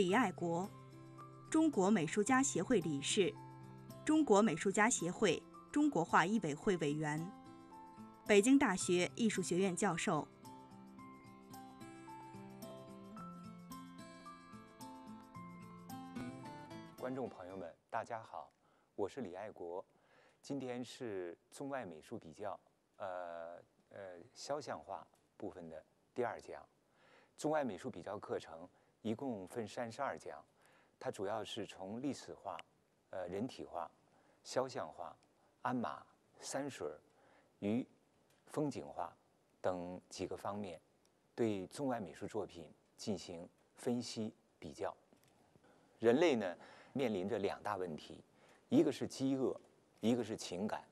李爱国，中国美术家协会理事，中国美术家协会中国画艺委会委员，北京大学艺术学院教授。观众朋友们，大家好，我是李爱国，今天是中外美术比较，呃呃，肖像画部分的第二讲，中外美术比较课程。一共分三十二讲，它主要是从历史化、呃人体化、肖像画、鞍马、山水与风景画等几个方面，对中外美术作品进行分析比较。人类呢面临着两大问题，一个是饥饿，一个是情感。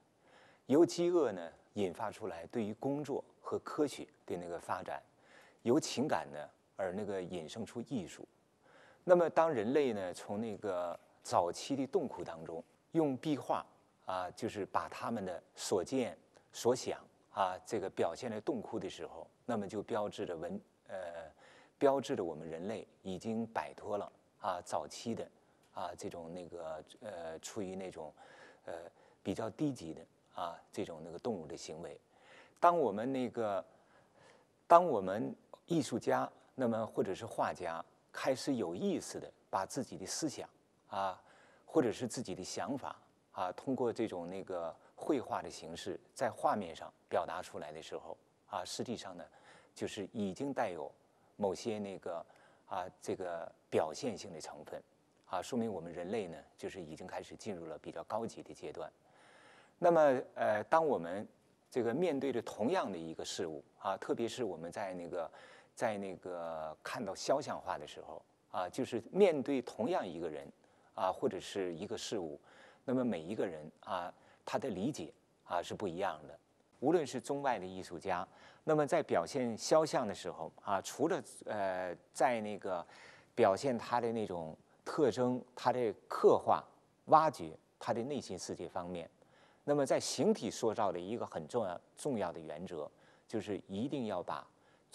由饥饿呢引发出来对于工作和科学的那个发展，由情感呢。而那个引申出艺术。那么，当人类呢从那个早期的洞窟当中用壁画啊，就是把他们的所见所想啊，这个表现在洞窟的时候，那么就标志着文呃，标志着我们人类已经摆脱了啊早期的啊这种那个呃处于那种呃比较低级的啊这种那个动物的行为。当我们那个当我们艺术家。那么，或者是画家开始有意识的把自己的思想，啊，或者是自己的想法，啊，通过这种那个绘画的形式，在画面上表达出来的时候，啊，实际上呢，就是已经带有某些那个啊这个表现性的成分，啊，说明我们人类呢，就是已经开始进入了比较高级的阶段。那么，呃，当我们这个面对着同样的一个事物，啊，特别是我们在那个。在那个看到肖像画的时候，啊，就是面对同样一个人，啊，或者是一个事物，那么每一个人啊，他的理解啊是不一样的。无论是中外的艺术家，那么在表现肖像的时候，啊，除了呃，在那个表现他的那种特征、他的刻画、挖掘他的内心世界方面，那么在形体塑造的一个很重要重要的原则，就是一定要把。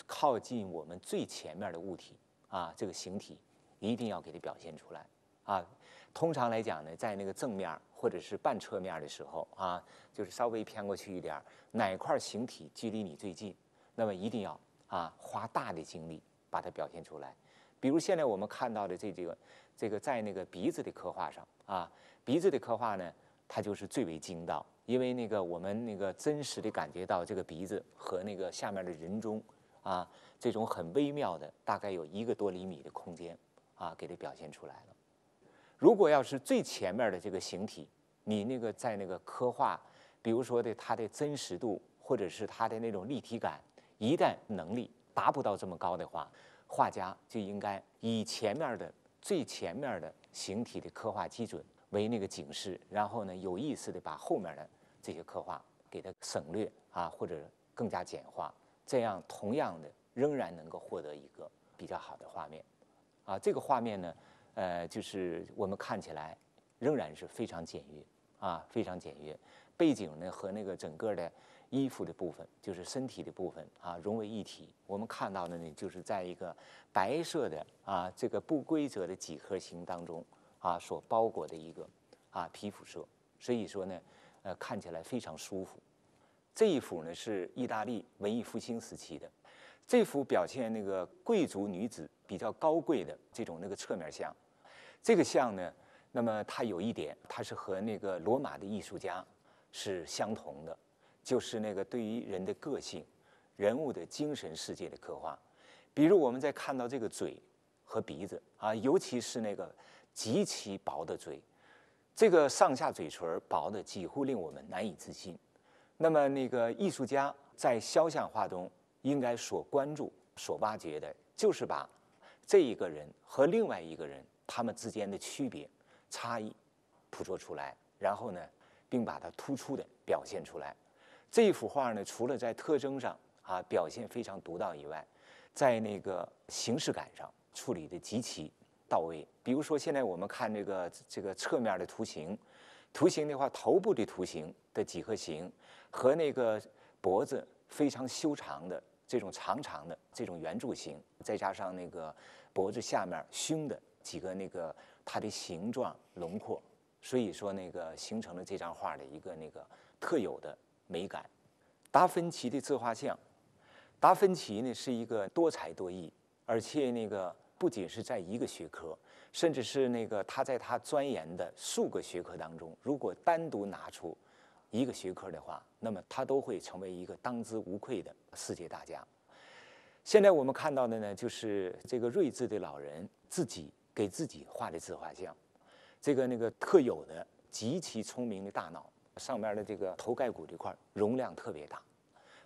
靠近我们最前面的物体啊，这个形体一定要给它表现出来啊。通常来讲呢，在那个正面或者是半侧面的时候啊，就是稍微偏过去一点，哪块形体距离你最近，那么一定要啊花大的精力把它表现出来。比如现在我们看到的这几个，这个在那个鼻子的刻画上啊，鼻子的刻画呢，它就是最为精到，因为那个我们那个真实地感觉到这个鼻子和那个下面的人中。啊，这种很微妙的，大概有一个多厘米的空间，啊，给它表现出来了。如果要是最前面的这个形体，你那个在那个刻画，比如说的它的真实度，或者是它的那种立体感，一旦能力达不到这么高的话，画家就应该以前面的最前面的形体的刻画基准为那个警示，然后呢，有意识的把后面的这些刻画给它省略啊，或者更加简化。这样同样的，仍然能够获得一个比较好的画面，啊，这个画面呢，呃，就是我们看起来仍然是非常简约，啊，非常简约，背景呢和那个整个的衣服的部分，就是身体的部分啊，融为一体。我们看到的呢，就是在一个白色的啊，这个不规则的几何形当中啊，所包裹的一个啊皮肤色，所以说呢，呃，看起来非常舒服。这一幅呢是意大利文艺复兴时期的，这幅表现那个贵族女子比较高贵的这种那个侧面像，这个像呢，那么它有一点，它是和那个罗马的艺术家是相同的，就是那个对于人的个性、人物的精神世界的刻画，比如我们在看到这个嘴和鼻子啊，尤其是那个极其薄的嘴，这个上下嘴唇薄的几乎令我们难以置信。那么，那个艺术家在肖像画中应该所关注、所挖掘的，就是把这一个人和另外一个人他们之间的区别、差异捕捉出来，然后呢，并把它突出的表现出来。这一幅画呢，除了在特征上啊表现非常独到以外，在那个形式感上处理的极其到位。比如说，现在我们看这个这个侧面的图形，图形的话，头部的图形。的几何形和那个脖子非常修长的这种长长的这种圆柱形，再加上那个脖子下面胸的几个那个它的形状轮廓，所以说那个形成了这张画的一个那个特有的美感。达芬奇的自画像，达芬奇呢是一个多才多艺，而且那个不仅是在一个学科，甚至是那个他在他钻研的数个学科当中，如果单独拿出。一个学科的话，那么他都会成为一个当之无愧的世界大家。现在我们看到的呢，就是这个睿智的老人自己给自己画的自画像，这个那个特有的极其聪明的大脑上面的这个头盖骨这块容量特别大，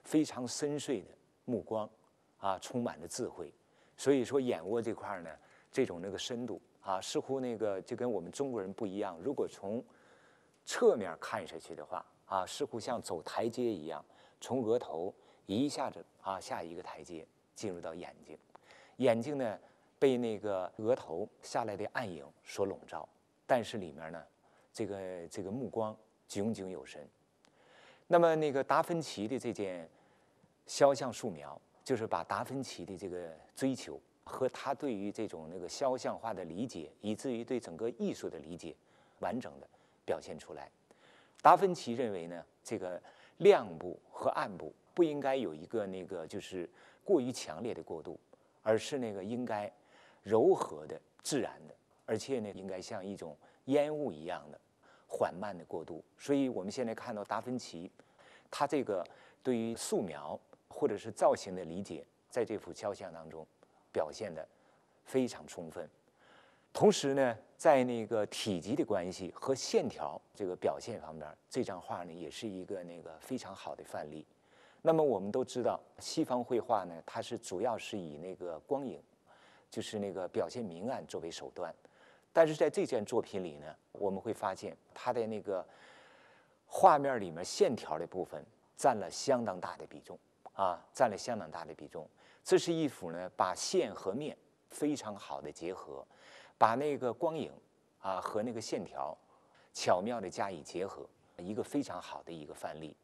非常深邃的目光啊，充满了智慧。所以说眼窝这块呢，这种那个深度啊，似乎那个就跟我们中国人不一样。如果从侧面看下去的话，啊，似乎像走台阶一样，从额头一下子啊下一个台阶进入到眼睛，眼睛呢被那个额头下来的暗影所笼罩，但是里面呢，这个这个目光炯炯有神。那么那个达芬奇的这件肖像素描，就是把达芬奇的这个追求和他对于这种那个肖像画的理解，以至于对整个艺术的理解，完整的表现出来。达芬奇认为呢，这个亮部和暗部不应该有一个那个就是过于强烈的过渡，而是那个应该柔和的、自然的，而且呢，应该像一种烟雾一样的缓慢的过渡。所以我们现在看到达芬奇，他这个对于素描或者是造型的理解，在这幅肖像当中表现的非常充分。同时呢，在那个体积的关系和线条这个表现方面，这张画呢也是一个那个非常好的范例。那么我们都知道，西方绘画呢，它是主要是以那个光影，就是那个表现明暗作为手段。但是在这件作品里呢，我们会发现它的那个画面里面线条的部分占了相当大的比重，啊，占了相当大的比重。这是一幅呢，把线和面非常好的结合。把那个光影，啊和那个线条，巧妙地加以结合，一个非常好的一个范例。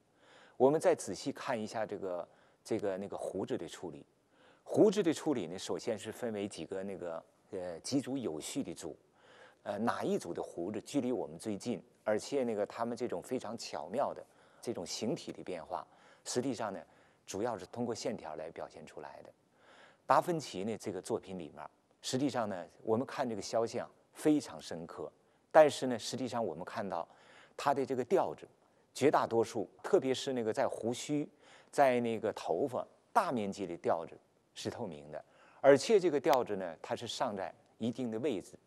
我们再仔细看一下这个这个那个胡子的处理，胡子的处理呢，首先是分为几个那个呃几组有序的组，呃哪一组的胡子距离我们最近，而且那个他们这种非常巧妙的这种形体的变化，实际上呢，主要是通过线条来表现出来的。达芬奇呢这个作品里面。实际上呢，我们看这个肖像非常深刻，但是呢，实际上我们看到他的这个调子，绝大多数，特别是那个在胡须、在那个头发大面积的调子是透明的，而且这个调子呢，它是上在一定的位置，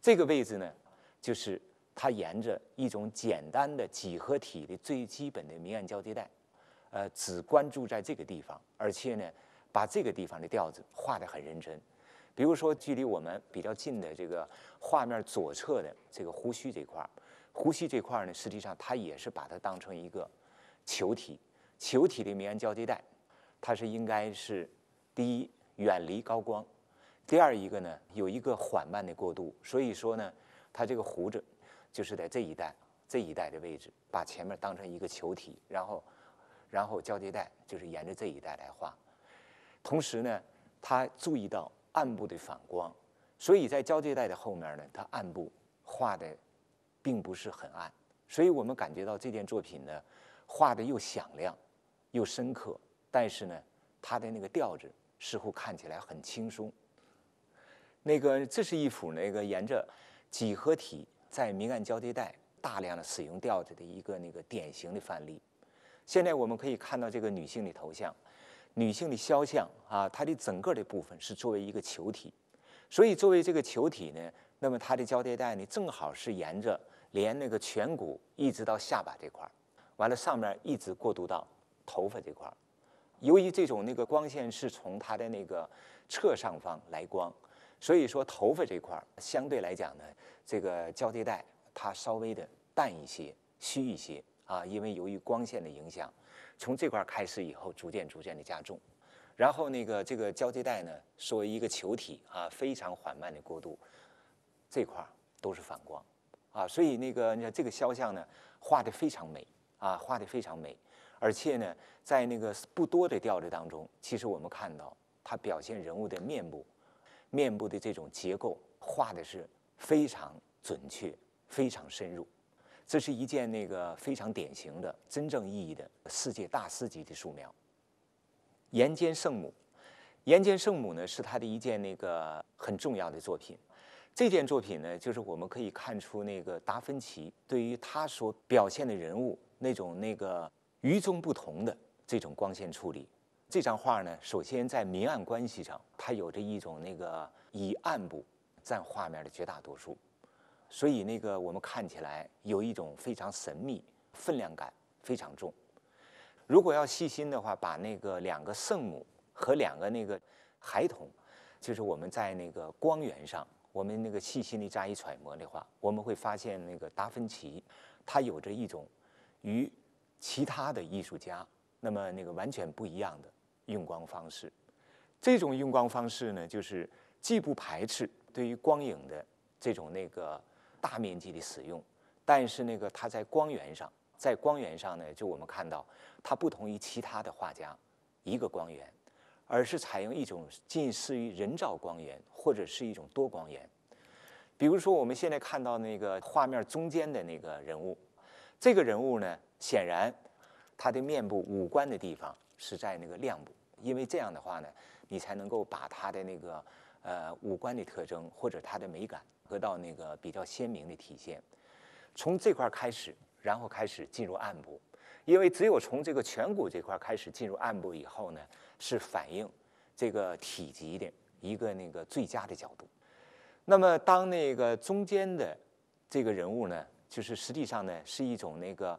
这个位置呢，就是它沿着一种简单的几何体的最基本的明暗交界带，呃，只关注在这个地方，而且呢，把这个地方的调子画得很认真。比如说，距离我们比较近的这个画面左侧的这个胡须这块儿，胡须这块儿呢，实际上它也是把它当成一个球体，球体的明暗交接带，它是应该是第一远离高光，第二一个呢有一个缓慢的过渡。所以说呢，它这个胡子就是在这一带这一带的位置，把前面当成一个球体，然后然后交接带就是沿着这一带来画，同时呢，他注意到。暗部的反光，所以在交接带的后面呢，它暗部画的并不是很暗，所以我们感觉到这件作品呢，画的又响亮，又深刻，但是呢，它的那个调子似乎看起来很轻松。那个这是一幅那个沿着几何体在明暗交接带大量的使用调子的一个那个典型的范例。现在我们可以看到这个女性的头像。女性的肖像啊，它的整个的部分是作为一个球体，所以作为这个球体呢，那么它的交叠带呢，正好是沿着连那个颧骨一直到下巴这块儿，完了上面一直过渡到头发这块儿。由于这种那个光线是从它的那个侧上方来光，所以说头发这块儿相对来讲呢，这个交叠带它稍微的淡一些、虚一些啊，因为由于光线的影响。从这块开始以后，逐渐逐渐的加重，然后那个这个交接带呢，作为一个球体啊，非常缓慢的过渡，这块都是反光，啊，所以那个你看这个肖像呢，画的非常美，啊，画的非常美，而且呢，在那个不多的调子当中，其实我们看到他表现人物的面部，面部的这种结构画的是非常准确，非常深入。这是一件那个非常典型的、真正意义的世界大师级的素描，《岩间圣母》。《岩间圣母》呢是他的一件那个很重要的作品。这件作品呢，就是我们可以看出那个达芬奇对于他所表现的人物那种那个与众不同的这种光线处理。这张画呢，首先在明暗关系上，它有着一种那个以暗部占画面的绝大多数。所以那个我们看起来有一种非常神秘分量感，非常重。如果要细心的话，把那个两个圣母和两个那个孩童，就是我们在那个光源上，我们那个细心的加以揣摩的话，我们会发现那个达芬奇，他有着一种与其他的艺术家那么那个完全不一样的用光方式。这种用光方式呢，就是既不排斥对于光影的这种那个。大面积的使用，但是那个他在光源上，在光源上呢，就我们看到，它不同于其他的画家，一个光源，而是采用一种近似于人造光源，或者是一种多光源。比如说我们现在看到那个画面中间的那个人物，这个人物呢，显然他的面部五官的地方是在那个亮部，因为这样的话呢，你才能够把他的那个呃五官的特征或者他的美感。得到那个比较鲜明的体现，从这块开始，然后开始进入暗部，因为只有从这个颧骨这块开始进入暗部以后呢，是反映这个体积的一个那个最佳的角度。那么，当那个中间的这个人物呢，就是实际上呢是一种那个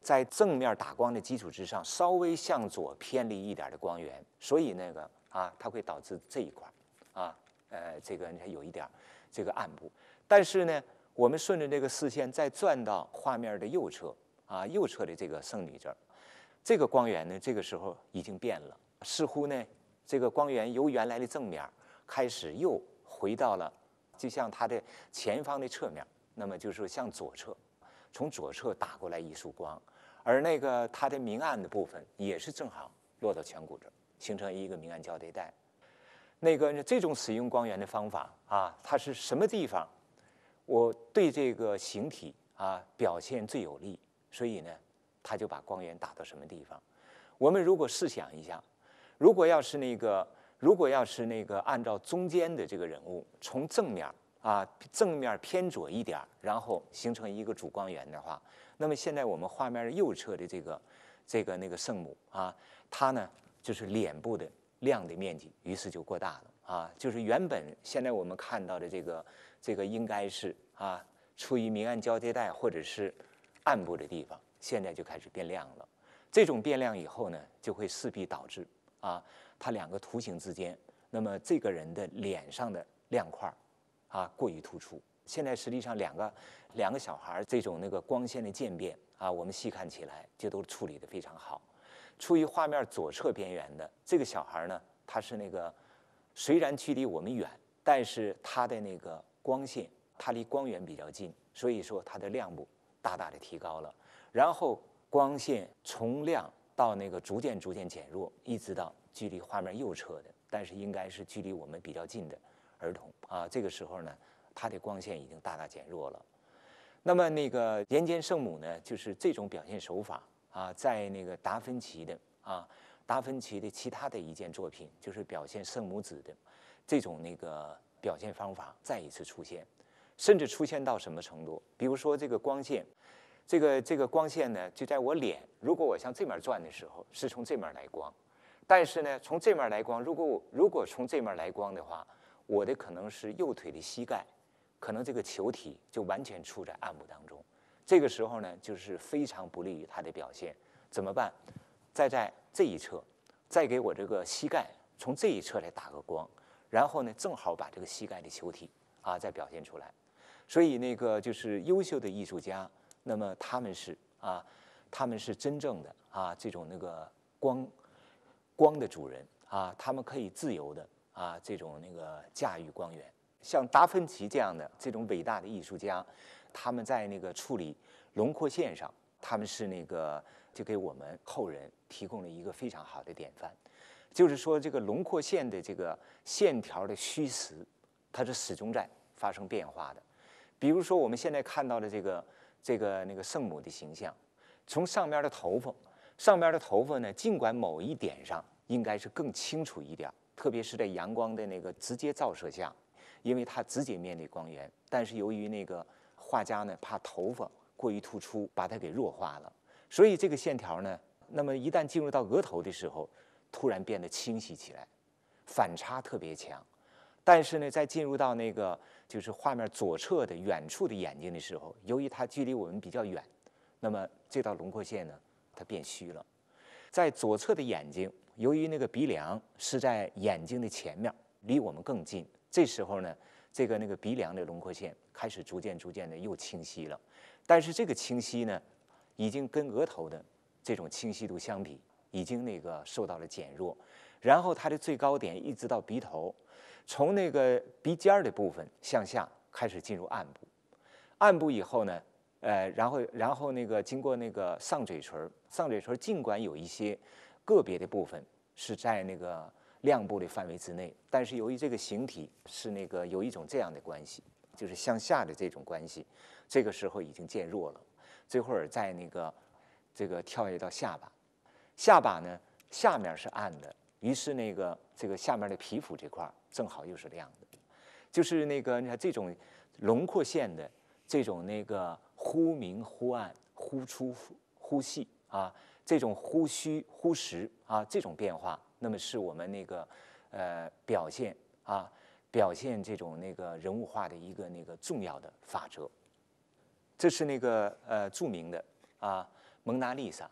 在正面打光的基础之上，稍微向左偏离一点的光源，所以那个啊，它会导致这一块啊，呃，这个你看有一点。这个暗部，但是呢，我们顺着这个视线再转到画面的右侧啊，右侧的这个圣女这儿，这个光源呢，这个时候已经变了，似乎呢，这个光源由原来的正面开始又回到了，就像它的前方的侧面，那么就是向左侧，从左侧打过来一束光，而那个它的明暗的部分也是正好落到颧骨这儿，形成一个明暗交叠带。那个这种使用光源的方法啊，它是什么地方？我对这个形体啊表现最有利，所以呢，他就把光源打到什么地方？我们如果试想一下，如果要是那个，如果要是那个按照中间的这个人物从正面啊，正面偏左一点，然后形成一个主光源的话，那么现在我们画面右侧的这个这个那个圣母啊，她呢就是脸部的。亮的面积，于是就过大了啊！就是原本现在我们看到的这个，这个应该是啊，处于明暗交接带或者是暗部的地方，现在就开始变亮了。这种变亮以后呢，就会势必导致啊，它两个图形之间，那么这个人的脸上的亮块儿啊，过于突出。现在实际上两个两个小孩这种那个光线的渐变啊，我们细看起来，就都处理的非常好。处于画面左侧边缘的这个小孩呢，他是那个虽然距离我们远，但是他的那个光线，他离光源比较近，所以说他的亮度大大的提高了。然后光线从亮到那个逐渐逐渐减弱，一直到距离画面右侧的，但是应该是距离我们比较近的儿童啊。这个时候呢，他的光线已经大大减弱了。那么那个《岩间圣母》呢，就是这种表现手法。啊，在那个达芬奇的啊，达芬奇的其他的一件作品，就是表现圣母子的这种那个表现方法再一次出现，甚至出现到什么程度？比如说这个光线，这个这个光线呢，就在我脸，如果我向这面转的时候，是从这面来光，但是呢，从这面来光，如果我如果从这面来光的话，我的可能是右腿的膝盖，可能这个球体就完全处在暗部当中。这个时候呢，就是非常不利于他的表现。怎么办？再在这一侧，再给我这个膝盖从这一侧来打个光，然后呢，正好把这个膝盖的球体啊再表现出来。所以那个就是优秀的艺术家，那么他们是啊，他们是真正的啊这种那个光光的主人啊，他们可以自由的啊这种那个驾驭光源。像达芬奇这样的这种伟大的艺术家。他们在那个处理轮廓线上，他们是那个就给我们后人提供了一个非常好的典范，就是说这个轮廓线的这个线条的虚实，它是始终在发生变化的。比如说我们现在看到的这个这个那个圣母的形象，从上面的头发，上面的头发呢，尽管某一点上应该是更清楚一点，特别是在阳光的那个直接照射下，因为它直接面对光源，但是由于那个。画家呢怕头发过于突出，把它给弱化了，所以这个线条呢，那么一旦进入到额头的时候，突然变得清晰起来，反差特别强。但是呢，在进入到那个就是画面左侧的远处的眼睛的时候，由于它距离我们比较远，那么这道轮廓线呢，它变虚了。在左侧的眼睛，由于那个鼻梁是在眼睛的前面，离我们更近，这时候呢。这个那个鼻梁的轮廓线开始逐渐逐渐的又清晰了，但是这个清晰呢，已经跟额头的这种清晰度相比，已经那个受到了减弱。然后它的最高点一直到鼻头，从那个鼻尖儿的部分向下开始进入暗部，暗部以后呢，呃，然后然后那个经过那个上嘴唇，上嘴唇尽管有一些个别的部分是在那个。亮部的范围之内，但是由于这个形体是那个有一种这样的关系，就是向下的这种关系，这个时候已经渐弱了。这会儿在那个这个跳跃到下巴，下巴呢下面是暗的，于是那个这个下面的皮肤这块正好又是亮的，就是那个你看这种轮廓线的这种那个忽明忽暗、忽出忽细啊，这种忽虚忽实啊这种变化。那么是我们那个，呃，表现啊，表现这种那个人物画的一个那个重要的法则。这是那个呃著名的啊《蒙娜丽莎》。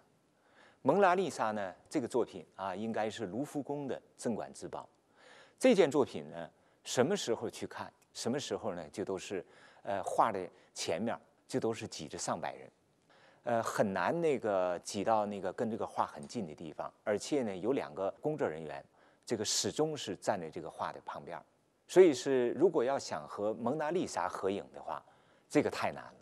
蒙娜丽莎呢，这个作品啊，应该是卢浮宫的镇馆之宝。这件作品呢，什么时候去看，什么时候呢，就都是呃画的前面就都是挤着上百人。呃，很难那个挤到那个跟这个画很近的地方，而且呢，有两个工作人员，这个始终是站在这个画的旁边所以是如果要想和蒙娜丽莎合影的话，这个太难了。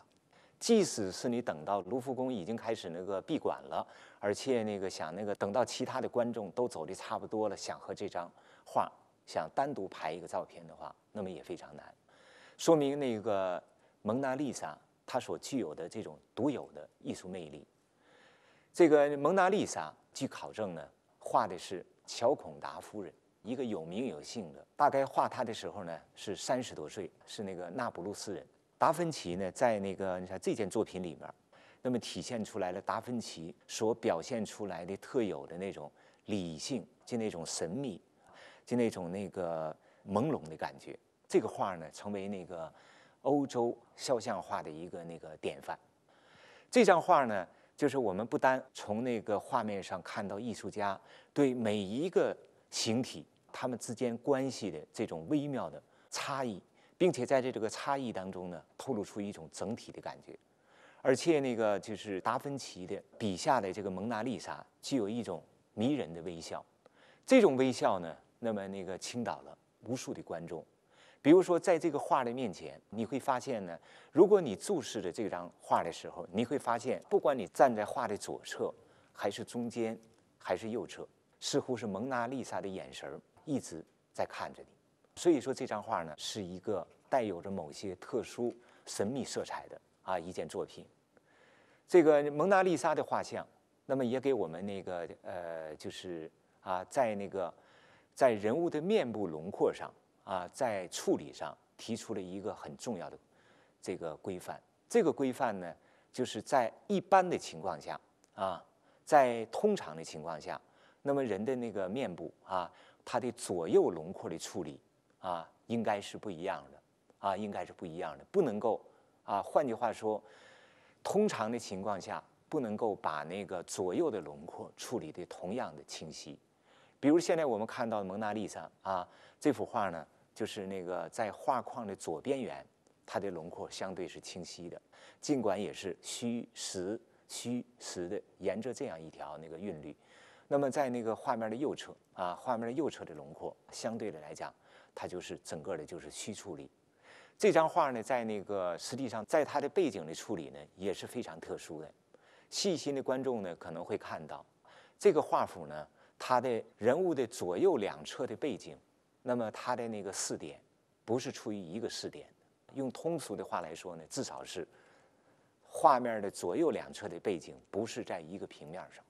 即使是你等到卢浮宫已经开始那个闭馆了，而且那个想那个等到其他的观众都走的差不多了，想和这张画想单独拍一个照片的话，那么也非常难，说明那个蒙娜丽莎。他所具有的这种独有的艺术魅力。这个《蒙娜丽莎》，据考证呢，画的是乔孔达夫人，一个有名有姓的。大概画他的时候呢，是三十多岁，是那个那不勒斯人。达芬奇呢，在那个你看这件作品里面，那么体现出来了达芬奇所表现出来的特有的那种理性，就那种神秘，就那种那个朦胧的感觉。这个画呢，成为那个。欧洲肖像画的一个那个典范，这张画呢，就是我们不单从那个画面上看到艺术家对每一个形体他们之间关系的这种微妙的差异，并且在这这个差异当中呢，透露出一种整体的感觉，而且那个就是达芬奇的笔下的这个蒙娜丽莎具有一种迷人的微笑，这种微笑呢，那么那个倾倒了无数的观众。比如说，在这个画的面前，你会发现呢，如果你注视着这张画的时候，你会发现，不管你站在画的左侧，还是中间，还是右侧，似乎是蒙娜丽莎的眼神一直在看着你。所以说，这张画呢，是一个带有着某些特殊神秘色彩的啊一件作品。这个蒙娜丽莎的画像，那么也给我们那个呃，就是啊，在那个在人物的面部轮廓上。啊，在处理上提出了一个很重要的这个规范。这个规范呢，就是在一般的情况下啊，在通常的情况下，那么人的那个面部啊，它的左右轮廓的处理啊，应该是不一样的啊，应该是不一样的，不能够啊。换句话说，通常的情况下，不能够把那个左右的轮廓处理的同样的清晰。比如现在我们看到蒙娜丽莎啊这幅画呢。就是那个在画框的左边缘，它的轮廓相对是清晰的，尽管也是虚实虚实的，沿着这样一条那个韵律。那么在那个画面的右侧啊，画面的右侧的轮廓相对的来讲，它就是整个的，就是虚处理。这张画呢，在那个实际上，在它的背景的处理呢，也是非常特殊的。细心的观众呢，可能会看到这个画幅呢，它的人物的左右两侧的背景。那么他的那个视点，不是出于一个视点。用通俗的话来说呢，至少是画面的左右两侧的背景不是在一个平面上。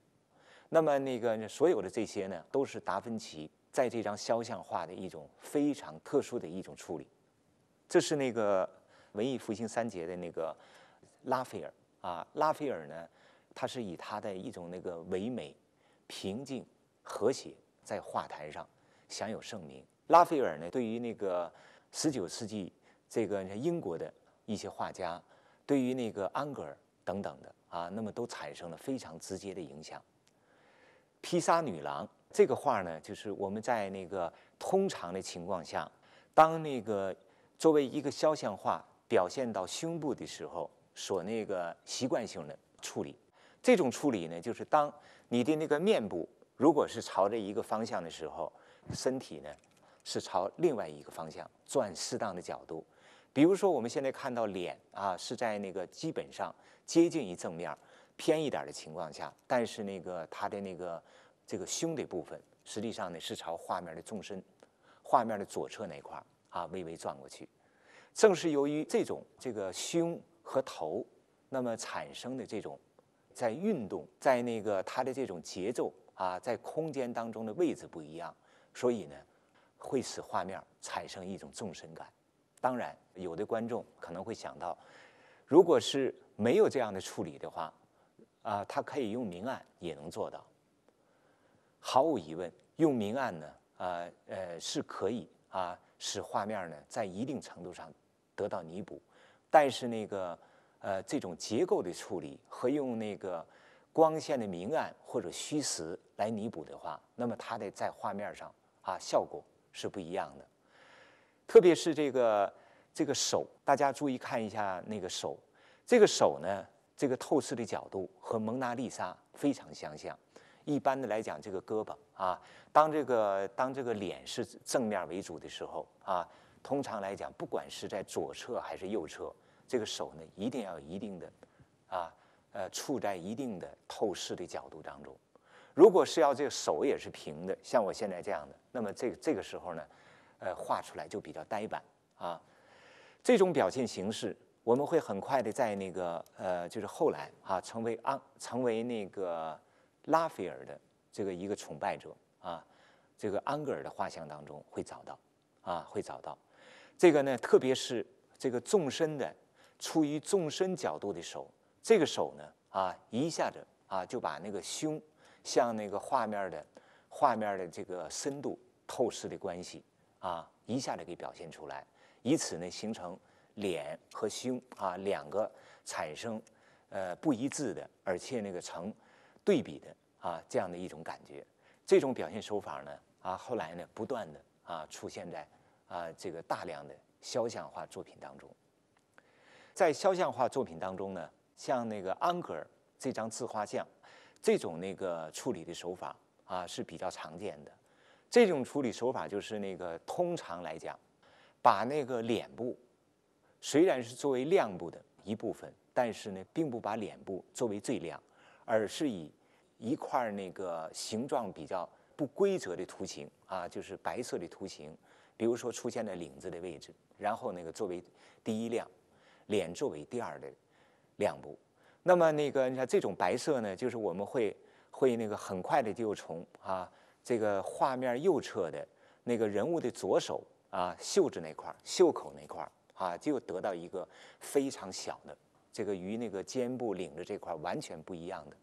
那么那个所有的这些呢，都是达芬奇在这张肖像画的一种非常特殊的一种处理。这是那个文艺复兴三杰的那个拉斐尔啊，拉斐尔呢，他是以他的一种那个唯美、平静、和谐在画坛上享有盛名。拉斐尔呢，对于那个十九世纪这个英国的一些画家，对于那个安格尔等等的啊，那么都产生了非常直接的影响。《披萨女郎》这个画呢，就是我们在那个通常的情况下，当那个作为一个肖像画表现到胸部的时候，所那个习惯性的处理，这种处理呢，就是当你的那个面部如果是朝着一个方向的时候，身体呢。是朝另外一个方向转适当的角度，比如说我们现在看到脸啊是在那个基本上接近于正面偏一点的情况下，但是那个它的那个这个胸的部分，实际上呢是朝画面的纵深、画面的左侧那块啊微微转过去。正是由于这种这个胸和头那么产生的这种在运动、在那个它的这种节奏啊，在空间当中的位置不一样，所以呢。会使画面产生一种纵深感。当然，有的观众可能会想到，如果是没有这样的处理的话，啊，他可以用明暗也能做到。毫无疑问，用明暗呢，啊呃是可以啊，使画面呢在一定程度上得到弥补。但是那个呃，这种结构的处理和用那个光线的明暗或者虚实来弥补的话，那么它得在画面上啊效果。是不一样的，特别是这个这个手，大家注意看一下那个手，这个手呢，这个透视的角度和蒙娜丽莎非常相像。一般的来讲，这个胳膊啊，当这个当这个脸是正面为主的时候啊，通常来讲，不管是在左侧还是右侧，这个手呢，一定要一定的啊，呃，处在一定的透视的角度当中。如果是要这个手也是平的，像我现在这样的，那么这个这个时候呢，呃，画出来就比较呆板啊。这种表现形式，我们会很快的在那个呃，就是后来啊，成为安，成为那个拉斐尔的这个一个崇拜者啊，这个安格尔的画像当中会找到啊，会找到。这个呢，特别是这个纵深的，出于纵深角度的手，这个手呢啊，一下子啊就把那个胸。像那个画面的、画面的这个深度透视的关系啊，一下子给表现出来，以此呢形成脸和胸啊两个产生呃不一致的，而且那个成对比的啊这样的一种感觉。这种表现手法呢啊后来呢不断的啊出现在啊这个大量的肖像画作品当中。在肖像画作品当中呢，像那个安格尔这张自画像。这种那个处理的手法啊是比较常见的，这种处理手法就是那个通常来讲，把那个脸部虽然是作为亮部的一部分，但是呢并不把脸部作为最亮，而是以一块那个形状比较不规则的图形啊，就是白色的图形，比如说出现在领子的位置，然后那个作为第一亮，脸作为第二的亮部。那么那个你看这种白色呢，就是我们会会那个很快的就从啊这个画面右侧的那个人物的左手啊袖子那块袖口那块啊，就得到一个非常小的这个与那个肩部领着这块完全不一样的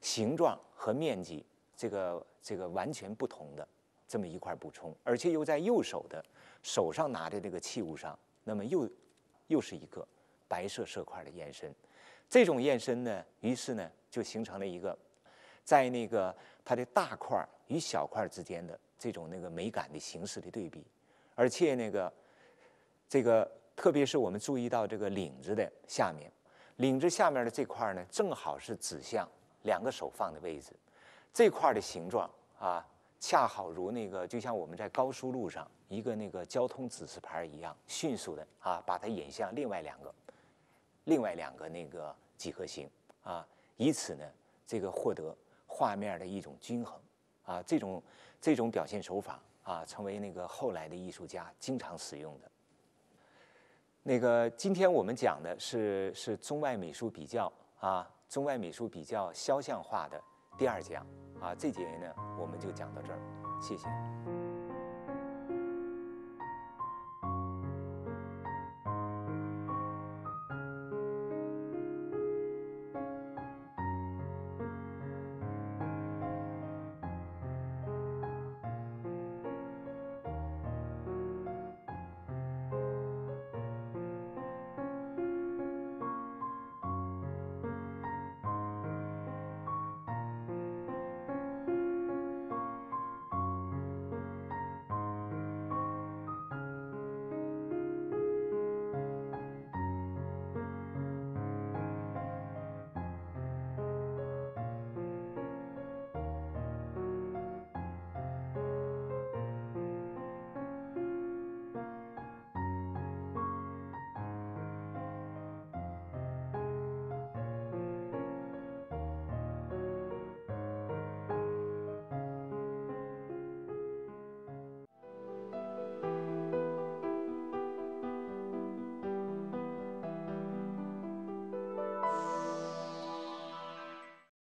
形状和面积，这个这个完全不同的这么一块补充，而且又在右手的手上拿的这个器物上，那么又又是一个白色色块的延伸。这种延伸呢，于是呢就形成了一个，在那个它的大块儿与小块儿之间的这种那个美感的形式的对比，而且那个这个，特别是我们注意到这个领子的下面，领子下面的这块儿呢，正好是指向两个手放的位置，这块儿的形状啊，恰好如那个就像我们在高速路上一个那个交通指示牌一样，迅速的啊把它引向另外两个，另外两个那个。几何形啊，以此呢，这个获得画面的一种均衡啊，这种这种表现手法啊，成为那个后来的艺术家经常使用的。那个今天我们讲的是是中外美术比较啊，中外美术比较肖像画的第二讲啊，这节呢我们就讲到这儿，谢谢。